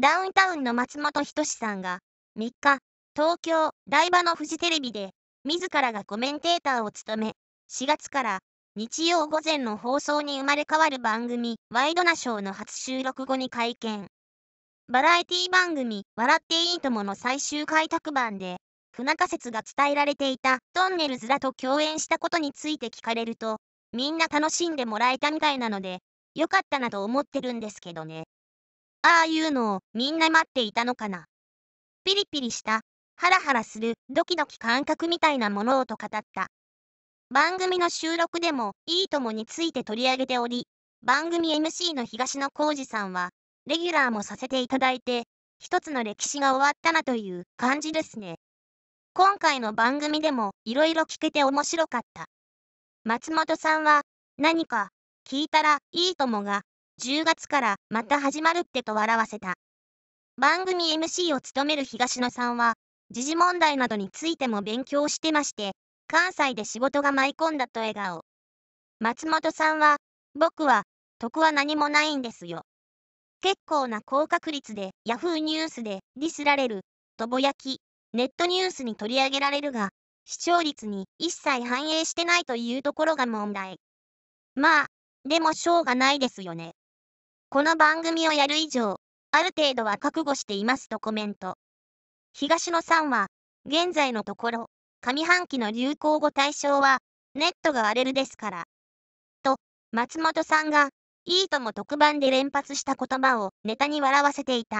ダウンタウンの松本人志さんが3日、東京、台場のフジテレビで自らがコメンテーターを務め、4月から日曜午前の放送に生まれ変わる番組ワイドナショーの初収録後に会見。バラエティ番組笑っていいともの最終開拓版で不仲説が伝えられていたトンネルズらと共演したことについて聞かれると、みんな楽しんでもらえたみたいなので、よかったなと思ってるんですけどね。ああいうのをみんな待っていたのかな。ピリピリした、ハラハラする、ドキドキ感覚みたいなものをと語った。番組の収録でも、いいともについて取り上げており、番組 MC の東野幸治さんは、レギュラーもさせていただいて、一つの歴史が終わったなという感じですね。今回の番組でも、いろいろ聞けて面白かった。松本さんは、何か、聞いたら、いいともが、10月からまた始まるってと笑わせた。番組 MC を務める東野さんは、時事問題などについても勉強してまして、関西で仕事が舞い込んだと笑顔。松本さんは、僕は、得は何もないんですよ。結構な高確率で Yahoo ニュースでディスられる、とぼやき、ネットニュースに取り上げられるが、視聴率に一切反映してないというところが問題。まあ、でもしょうがないですよね。この番組をやる以上、ある程度は覚悟していますとコメント。東野さんは、現在のところ、上半期の流行語大賞は、ネットが荒れるですから。と、松本さんが、いいとも特番で連発した言葉をネタに笑わせていた。